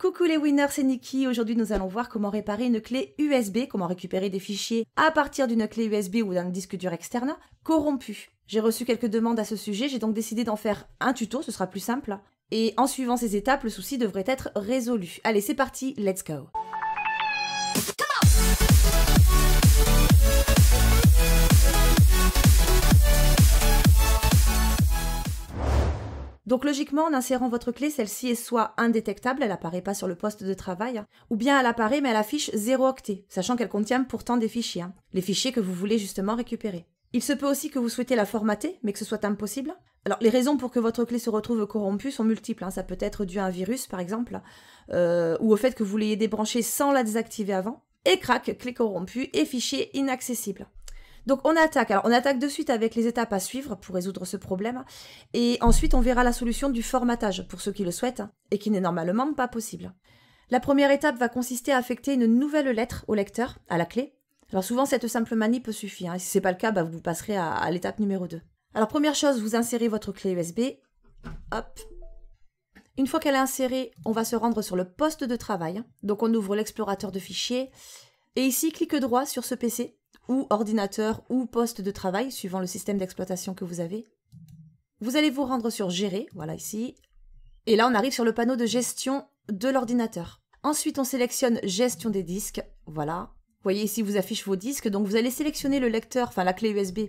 Coucou les winners, c'est Nikki. Aujourd'hui, nous allons voir comment réparer une clé USB, comment récupérer des fichiers à partir d'une clé USB ou d'un disque dur externe corrompu. J'ai reçu quelques demandes à ce sujet, j'ai donc décidé d'en faire un tuto, ce sera plus simple. Et en suivant ces étapes, le souci devrait être résolu. Allez, c'est parti, let's go. Donc logiquement, en insérant votre clé, celle-ci est soit indétectable, elle apparaît pas sur le poste de travail, hein, ou bien elle apparaît mais elle affiche 0 octet, sachant qu'elle contient pourtant des fichiers, hein, les fichiers que vous voulez justement récupérer. Il se peut aussi que vous souhaitez la formater, mais que ce soit impossible. Alors les raisons pour que votre clé se retrouve corrompue sont multiples, hein. ça peut être dû à un virus par exemple, euh, ou au fait que vous l'ayez débranchée sans la désactiver avant. Et crac, clé corrompue et fichier inaccessible. Donc on attaque. Alors on attaque de suite avec les étapes à suivre pour résoudre ce problème. Et ensuite on verra la solution du formatage pour ceux qui le souhaitent et qui n'est normalement pas possible. La première étape va consister à affecter une nouvelle lettre au lecteur, à la clé. Alors souvent cette simple manie peut suffire. Hein. si ce n'est pas le cas, bah, vous passerez à, à l'étape numéro 2. Alors première chose, vous insérez votre clé USB. Hop. Une fois qu'elle est insérée, on va se rendre sur le poste de travail. Donc on ouvre l'explorateur de fichiers. Et ici, clique droit sur ce PC ou ordinateur ou poste de travail, suivant le système d'exploitation que vous avez. Vous allez vous rendre sur Gérer, voilà ici. Et là, on arrive sur le panneau de gestion de l'ordinateur. Ensuite, on sélectionne Gestion des disques, voilà. Vous voyez ici, vous affiche vos disques, donc vous allez sélectionner le lecteur, enfin la clé USB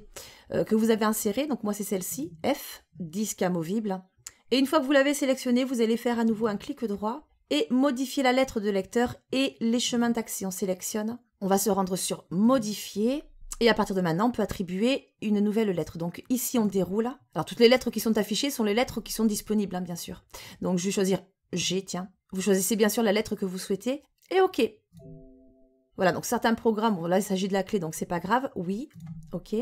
euh, que vous avez insérée. Donc moi, c'est celle-ci, F, disque amovible. Et une fois que vous l'avez sélectionné, vous allez faire à nouveau un clic droit et modifier la lettre de lecteur et les chemins d'accès. On sélectionne on va se rendre sur modifier. Et à partir de maintenant, on peut attribuer une nouvelle lettre. Donc ici, on déroule. Alors toutes les lettres qui sont affichées sont les lettres qui sont disponibles, hein, bien sûr. Donc je vais choisir G, tiens. Vous choisissez bien sûr la lettre que vous souhaitez. Et OK. Voilà, donc certains programmes, bon là il s'agit de la clé, donc c'est pas grave. Oui, OK.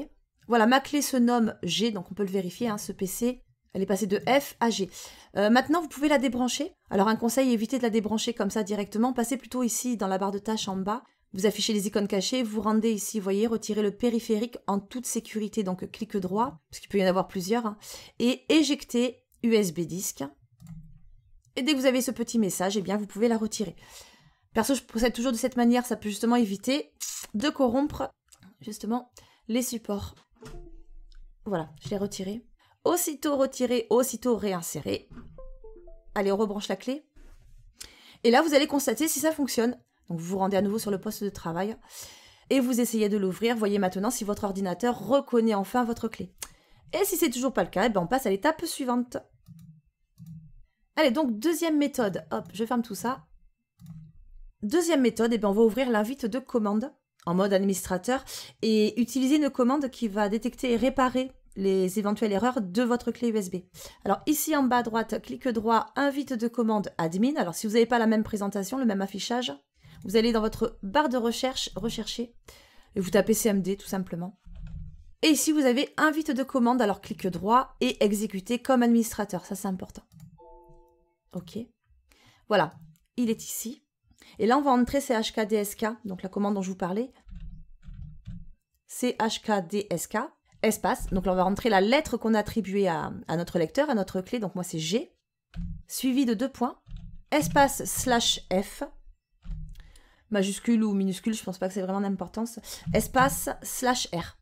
Voilà, ma clé se nomme G, donc on peut le vérifier, hein, ce PC. Elle est passée de F à G. Euh, maintenant, vous pouvez la débrancher. Alors un conseil, évitez de la débrancher comme ça directement. Passez plutôt ici dans la barre de tâches en bas. Vous affichez les icônes cachées, vous rendez ici, vous voyez, retirez le périphérique en toute sécurité, donc clic droit, parce qu'il peut y en avoir plusieurs, hein, et éjectez USB disque. Et dès que vous avez ce petit message, eh bien, vous pouvez la retirer. Perso, je procède toujours de cette manière, ça peut justement éviter de corrompre, justement, les supports. Voilà, je l'ai retiré. Aussitôt retiré, aussitôt réinséré. Allez, on rebranche la clé. Et là, vous allez constater si ça fonctionne. Donc vous vous rendez à nouveau sur le poste de travail et vous essayez de l'ouvrir. Voyez maintenant si votre ordinateur reconnaît enfin votre clé. Et si c'est toujours pas le cas, eh ben, on passe à l'étape suivante. Allez, donc deuxième méthode. Hop, je ferme tout ça. Deuxième méthode, Et eh ben on va ouvrir l'invite de commande en mode administrateur et utiliser une commande qui va détecter et réparer les éventuelles erreurs de votre clé USB. Alors ici en bas à droite, clique droit, invite de commande admin. Alors si vous n'avez pas la même présentation, le même affichage, vous allez dans votre barre de recherche, rechercher, et vous tapez CMD tout simplement. Et ici, vous avez invite de commande, alors clique droit et exécuter comme administrateur. Ça, c'est important. OK. Voilà, il est ici. Et là, on va entrer CHKDSK, donc la commande dont je vous parlais. CHKDSK, espace. Donc là, on va rentrer la lettre qu'on a attribuée à, à, notre lecteur, à notre clé. Donc moi, c'est G, suivi de deux points, espace slash F, majuscule ou minuscule, je pense pas que c'est vraiment d'importance, espace slash R.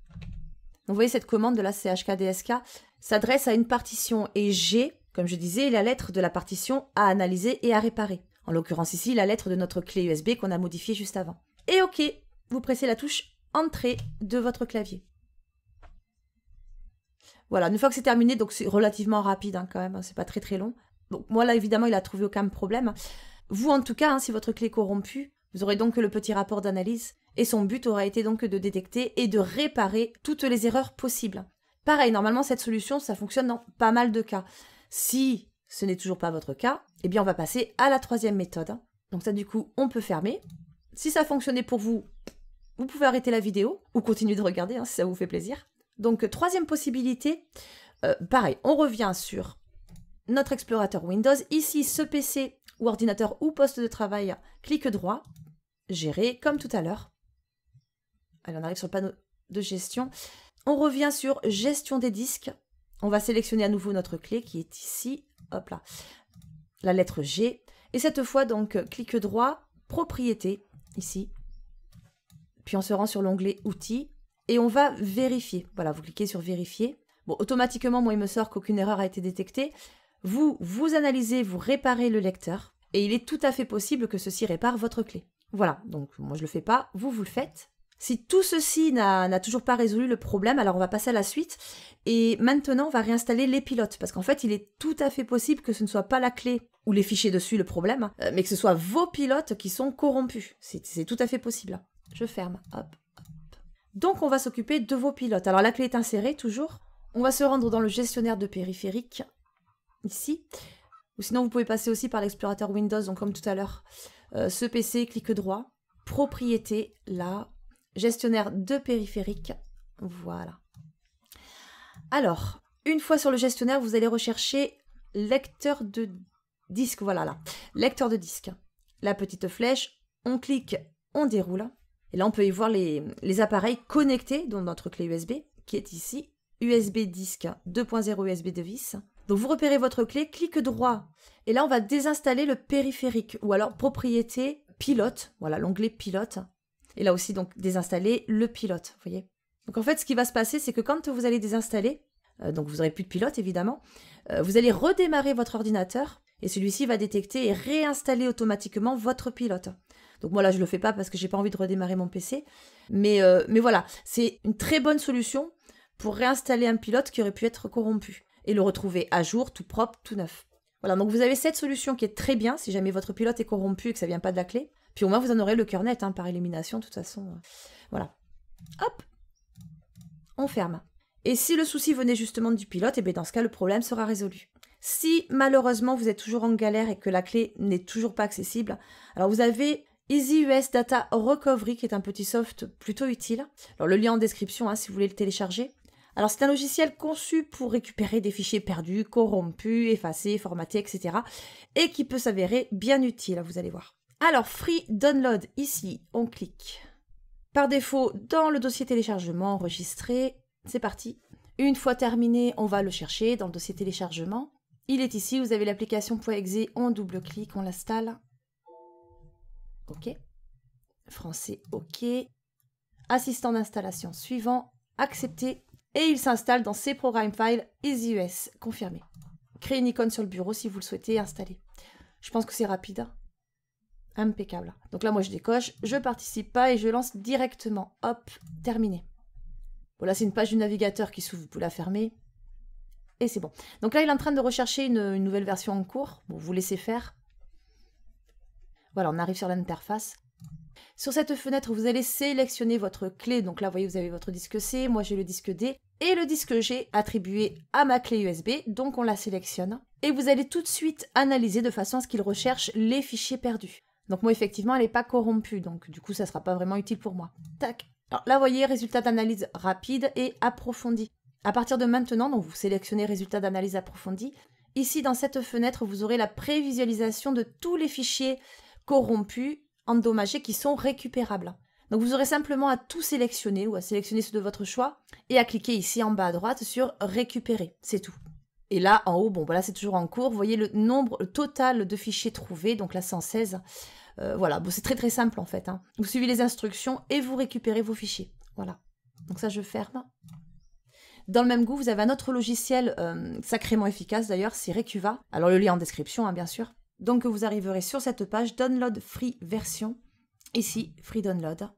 vous voyez, cette commande de la CHKDSK s'adresse à une partition et G, comme je disais, la lettre de la partition à analyser et à réparer. En l'occurrence ici, la lettre de notre clé USB qu'on a modifiée juste avant. Et OK, vous pressez la touche Entrée de votre clavier. Voilà, une fois que c'est terminé, donc c'est relativement rapide hein, quand même, hein, c'est pas très très long. Donc moi là évidemment il a trouvé aucun problème. Vous en tout cas, hein, si votre clé est corrompue, vous aurez donc le petit rapport d'analyse et son but aura été donc de détecter et de réparer toutes les erreurs possibles. Pareil, normalement cette solution, ça fonctionne dans pas mal de cas. Si ce n'est toujours pas votre cas, eh bien on va passer à la troisième méthode. Donc ça du coup, on peut fermer. Si ça fonctionnait pour vous, vous pouvez arrêter la vidéo ou continuer de regarder hein, si ça vous fait plaisir. Donc troisième possibilité, euh, pareil, on revient sur notre explorateur Windows. Ici, ce PC ou ordinateur ou poste de travail, clique droit, gérer, comme tout à l'heure. Allez, on arrive sur le panneau de gestion. On revient sur gestion des disques. On va sélectionner à nouveau notre clé qui est ici, hop là, la lettre G. Et cette fois, donc, clique droit, propriété, ici. Puis on se rend sur l'onglet outils et on va vérifier. Voilà, vous cliquez sur vérifier. Bon, automatiquement, moi, il me sort qu'aucune erreur a été détectée. Vous, vous analysez, vous réparez le lecteur, et il est tout à fait possible que ceci répare votre clé. Voilà, donc moi je le fais pas, vous, vous le faites. Si tout ceci n'a toujours pas résolu le problème, alors on va passer à la suite. Et maintenant, on va réinstaller les pilotes, parce qu'en fait, il est tout à fait possible que ce ne soit pas la clé ou les fichiers dessus le problème, hein, euh, mais que ce soit vos pilotes qui sont corrompus. C'est tout à fait possible. Je ferme, hop, Donc, on va s'occuper de vos pilotes. Alors, la clé est insérée, toujours. On va se rendre dans le gestionnaire de périphériques ici. Ou sinon, vous pouvez passer aussi par l'explorateur Windows, donc comme tout à l'heure. Euh, ce PC, clic droit, propriété, là, gestionnaire de périphérique, voilà. Alors, une fois sur le gestionnaire, vous allez rechercher lecteur de disque, voilà là, lecteur de disque. La petite flèche, on clique, on déroule, et là on peut y voir les, appareils connectés, dont notre clé USB, qui est ici, USB disque 2.0 USB de vis, donc vous repérez votre clé, clique droit. Et là, on va désinstaller le périphérique ou alors propriété pilote. Voilà, l'onglet pilote. Et là aussi, donc, désinstaller le pilote, vous voyez. Donc en fait, ce qui va se passer, c'est que quand vous allez désinstaller, euh, donc vous n'aurez plus de pilote évidemment, euh, vous allez redémarrer votre ordinateur et celui-ci va détecter et réinstaller automatiquement votre pilote. Donc moi là je le fais pas parce que j'ai pas envie de redémarrer mon PC, mais, euh, mais voilà, c'est une très bonne solution pour réinstaller un pilote qui aurait pu être corrompu et le retrouver à jour, tout propre, tout neuf. Voilà, donc vous avez cette solution qui est très bien si jamais votre pilote est corrompu et que ça vient pas de la clé. Puis au moins vous en aurez le cœur net hein, par élimination de toute façon. Euh, voilà. Hop On ferme. Et si le souci venait justement du pilote, et eh bien dans ce cas le problème sera résolu. Si malheureusement vous êtes toujours en galère et que la clé n'est toujours pas accessible, alors vous avez EasyUS Data Recovery qui est un petit soft plutôt utile. Alors le lien en description hein, si vous voulez le télécharger. Alors c'est un logiciel conçu pour récupérer des fichiers perdus, corrompus, effacés, formatés, etc. et qui peut s'avérer bien utile, vous allez voir. Alors Free Download, ici, on clique. Par défaut, dans le dossier téléchargement enregistré, c'est parti. Une fois terminé, on va le chercher dans le dossier téléchargement. Il est ici, vous avez l'application .exe, on double-clique, on l'installe. OK. Français, OK. Assistant d'installation suivant, Accepter et il s'installe dans ses programmes files EasyUS, confirmé. Créer une icône sur le bureau si vous le souhaitez installer. Je pense que c'est rapide. Hein. Impeccable. Donc là, moi, je décoche, je participe pas et je lance directement. Hop, terminé. Voilà, c'est une page du navigateur qui s'ouvre, vous pouvez la fermer. Et c'est bon. Donc là, il est en train de rechercher une, une nouvelle version en cours. Bon, vous laissez faire. Voilà, on arrive sur l'interface. Sur cette fenêtre, vous allez sélectionner votre clé. Donc là, vous voyez, vous avez votre disque C, moi j'ai le disque D et le disque G attribué à ma clé USB. Donc on la sélectionne. Et vous allez tout de suite analyser de façon à ce qu'il recherche les fichiers perdus. Donc moi, effectivement, elle n'est pas corrompue. Donc du coup, ça ne sera pas vraiment utile pour moi. Tac. Alors là, vous voyez, résultat d'analyse rapide et approfondie. À partir de maintenant, donc vous sélectionnez résultat d'analyse approfondie. Ici, dans cette fenêtre, vous aurez la prévisualisation de tous les fichiers corrompus endommagés qui sont récupérables. Donc vous aurez simplement à tout sélectionner ou à sélectionner ceux de votre choix et à cliquer ici en bas à droite sur récupérer, c'est tout. Et là, en haut, bon, voilà, c'est toujours en cours. Vous voyez le nombre total de fichiers trouvés, donc la 116. Euh, voilà, bon, c'est très très simple en fait. Hein. Vous suivez les instructions et vous récupérez vos fichiers. Voilà. Donc ça, je ferme. Dans le même goût, vous avez un autre logiciel euh, sacrément efficace d'ailleurs, c'est Recuva. Alors le lien en description, hein, bien sûr. Donc vous arriverez sur cette page Download Free version, ici Free Download.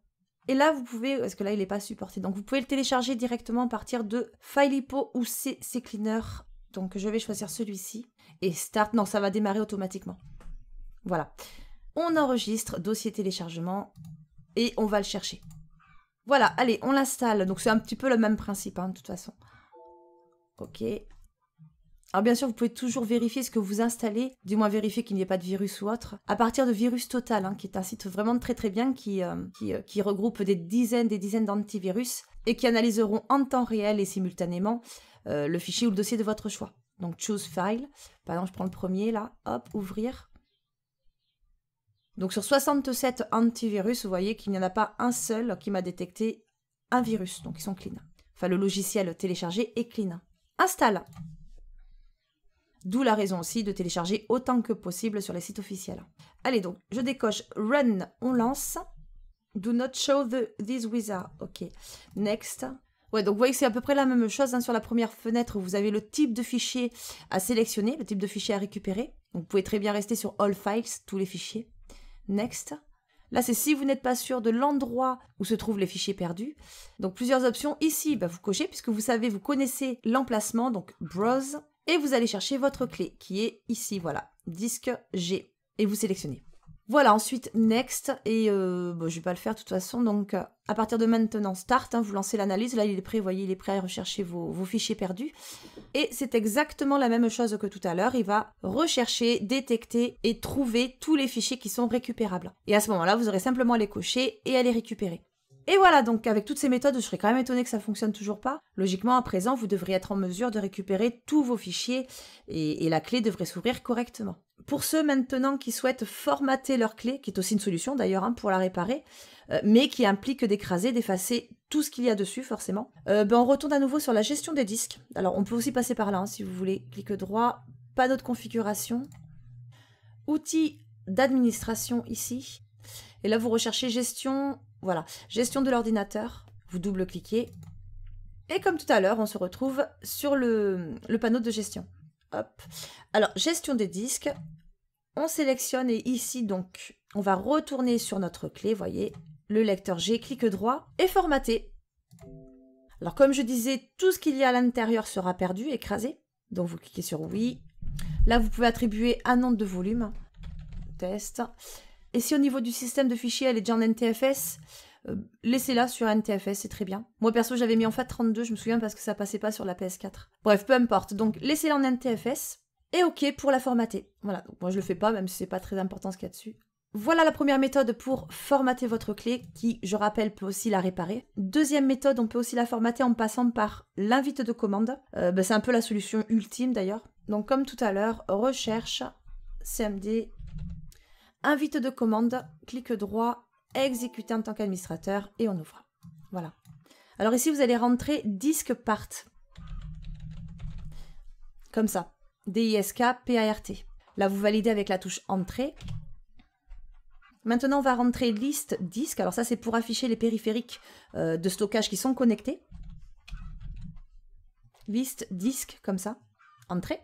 Et là, vous pouvez, parce que là, il n'est pas supporté, donc vous pouvez le télécharger directement à partir de Filipo ou CC Cleaner. Donc je vais choisir celui-ci. Et Start, non, ça va démarrer automatiquement. Voilà. On enregistre, dossier téléchargement, et on va le chercher. Voilà, allez, on l'installe. Donc c'est un petit peu le même principe, hein, de toute façon. Ok, alors bien sûr, vous pouvez toujours vérifier ce que vous installez, du moins vérifier qu'il n'y ait pas de virus ou autre, à partir de Virus Total, hein, qui est un site vraiment très très bien euh, euh, qui, regroupe des dizaines des dizaines d'antivirus et qui analyseront en temps réel et simultanément euh, le fichier ou le dossier de votre choix. Donc choose file, par je prends le premier là, hop, ouvrir. Donc sur 67 antivirus, vous voyez qu'il n'y en a pas un seul qui m'a détecté un virus, donc ils sont clean. Enfin le logiciel téléchargé est clean. Installe D'où la raison aussi de télécharger autant que possible sur les sites officiels. Allez donc, je décoche Run, on lance. Do not show the, this wizard. Ok, next. Ouais, donc vous voyez que c'est à peu près la même chose. Hein, sur la première fenêtre, vous avez le type de fichier à sélectionner, le type de fichier à récupérer. Donc vous pouvez très bien rester sur All Files, tous les fichiers. Next. Là, c'est si vous n'êtes pas sûr de l'endroit où se trouvent les fichiers perdus. Donc plusieurs options. Ici, bah, vous cochez puisque vous savez, vous connaissez l'emplacement. Donc Browse, et vous allez chercher votre clé qui est ici, voilà, disque G, et vous sélectionnez. Voilà, ensuite Next, et euh, bah, je ne vais pas le faire de toute façon, donc euh, à partir de maintenant Start, hein, vous lancez l'analyse, là il est prêt, vous voyez, il est prêt à rechercher vos fichiers perdus. Et c'est exactement la même chose que tout à l'heure, il va rechercher, détecter et trouver tous les fichiers qui sont récupérables. Et à ce moment-là, vous aurez simplement à les cocher et à les récupérer. Et voilà, donc avec toutes ces méthodes, je serais quand même étonné que ça fonctionne toujours pas. Logiquement, à présent, vous devriez être en mesure de récupérer tous vos fichiers et, la clé devrait s'ouvrir correctement. Pour ceux maintenant qui souhaitent formater leur clé, qui est aussi une solution d'ailleurs hein, pour la réparer, euh, mais qui implique d'écraser, d'effacer tout ce qu'il y a dessus forcément, euh, ben, on retourne à nouveau sur la gestion des disques. Alors on peut aussi passer par là hein, si vous voulez. Clic droit, panneau de configuration, outils d'administration ici. Et là vous recherchez gestion voilà, gestion de l'ordinateur, vous double-cliquez. Et comme tout à l'heure, on se retrouve sur le, panneau de gestion. Hop. Alors, gestion des disques, on sélectionne et ici, donc, on va retourner sur notre clé, voyez, le lecteur G, clic droit et formater. Alors, comme je disais, tout ce qu'il y a à l'intérieur sera perdu, écrasé. Donc, vous cliquez sur oui. Là, vous pouvez attribuer un nombre de volume. Test. Et si au niveau du système de fichiers, elle est déjà en NTFS, euh, laissez-la sur NTFS, c'est très bien. Moi perso, j'avais mis en FAT32, je me souviens parce que ça passait pas sur la PS4. Bref, peu importe. Donc laissez-la en NTFS et OK pour la formater. Voilà, moi je le fais pas même si c'est pas très important ce qu'il y a dessus. Voilà la première méthode pour formater votre clé qui, je rappelle, peut aussi la réparer. Deuxième méthode, on peut aussi la formater en passant par l'invite de commande. Euh, bah, c'est un peu la solution ultime d'ailleurs. Donc comme tout à l'heure, recherche CMD invite de commande, clique droit, exécuter en tant qu'administrateur et on ouvre. Voilà. Alors ici, vous allez rentrer disque part. Comme ça. D-I-S-K-P-A-R-T. Là, vous validez avec la touche entrée. Maintenant, on va rentrer liste disque. Alors ça, c'est pour afficher les périphériques euh, de stockage qui sont connectés. Liste disque, comme ça. Entrée.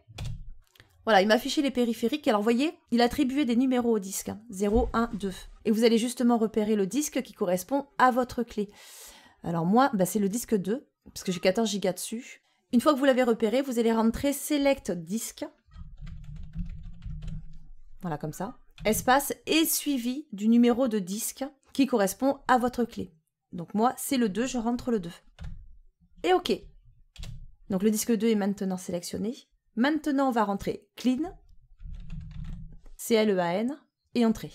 Voilà, il affiché les périphériques. Alors, voyez, il attribuait des numéros au disque. 0, 1, 2. Et vous allez justement repérer le disque qui correspond à votre clé. Alors moi, bah, c'est le disque 2, parce que j'ai 14 Go dessus. Une fois que vous l'avez repéré, vous allez rentrer Select Disque. Voilà, comme ça. Espace et suivi du numéro de disque qui correspond à votre clé. Donc moi, c'est le 2, je rentre le 2. Et OK. Donc le disque 2 est maintenant sélectionné. Maintenant, on va rentrer clean, C-L-E-A-N, et entrer.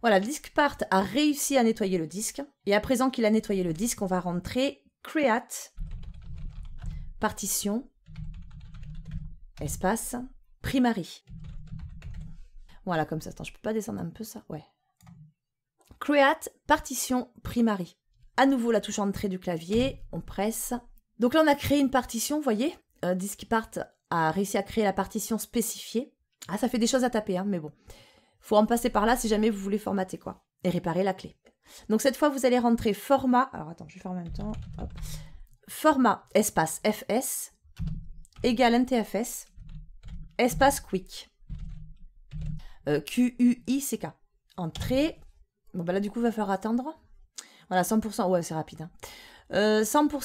Voilà, DiskPart a réussi à nettoyer le disque. Et à présent qu'il a nettoyé le disque, on va rentrer Create, Partition, Espace, Primary. Voilà, comme ça. Attends, je peux pas descendre un peu ça Ouais. Create, Partition, Primary. À nouveau, la touche Entrée du clavier, on presse. Donc là, on a créé une partition, vous voyez Diskpart a réussi à créer la partition spécifiée. Ah, ça fait des choses à taper, hein, mais bon. Faut en passer par là si jamais vous voulez formater, quoi. Et réparer la clé. Donc cette fois, vous allez rentrer format. Alors attends, je vais faire en même temps. Format espace FS égale NTFS espace quick. Euh, Q-U-I-C-K. Entrée. Bon, bah là, du coup, il va falloir attendre. Voilà, 100%. Ouais, c'est rapide. 100%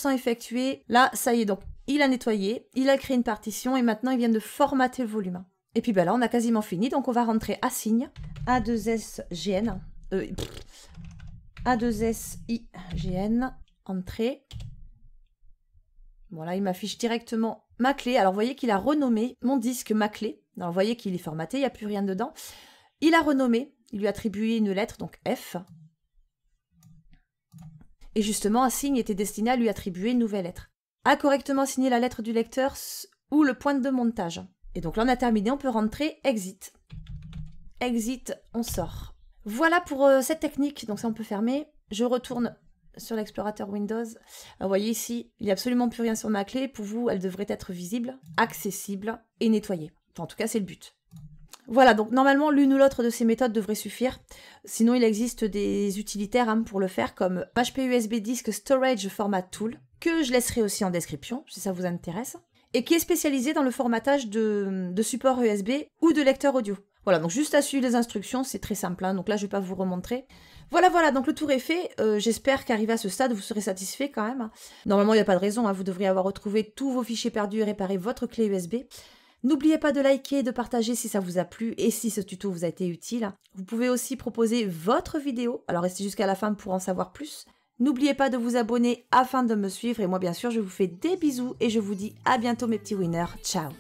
hein. euh, effectué. Là, ça y est. Donc, il a nettoyé, il a créé une partition et maintenant il vient de formater le volume. Et puis ben là, on a quasiment fini, donc on va rentrer signe A2SGN, euh, A2SIGN, entrée. Voilà, il m'affiche directement ma clé. Alors, vous voyez qu'il a renommé mon disque ma clé. vous voyez qu'il est formaté, il n'y a plus rien dedans. Il a renommé, il lui a attribué une lettre, donc F. Et justement, signe était destiné à lui attribuer une nouvelle lettre a correctement signé la lettre du lecteur ou le point de montage. Et donc là, on a terminé, on peut rentrer exit. Exit, on sort. Voilà pour euh, cette technique. Donc ça, on peut fermer. Je retourne sur l'explorateur Windows. Ah, vous voyez ici, il n'y a absolument plus rien sur ma clé. Pour vous, elle devrait être visible, accessible et nettoyée. en tout cas, c'est le but. Voilà, donc normalement, l'une ou l'autre de ces méthodes devrait suffire. Sinon, il existe des utilitaires hein, pour le faire, comme HP USB Disk Storage Format Tool, que je laisserai aussi en description si ça vous intéresse, et qui est spécialisé dans le formatage de, de support USB ou de lecteur audio. Voilà, donc juste à suivre les instructions, c'est très simple, hein, donc là je ne vais pas vous remontrer. Voilà, voilà, donc le tour est fait. Euh, j'espère qu'arrivé à ce stade, vous serez satisfait quand même. Normalement, il n'y a pas de raison, hein, vous devriez avoir retrouvé tous vos fichiers perdus et réparer votre clé USB. N'oubliez pas de liker et de partager si ça vous a plu et si ce tuto vous a été utile. Vous pouvez aussi proposer votre vidéo, alors restez jusqu'à la fin pour en savoir plus. N'oubliez pas de vous abonner afin de me suivre et moi bien sûr je vous fais des bisous et je vous dis à bientôt mes petits winners. Ciao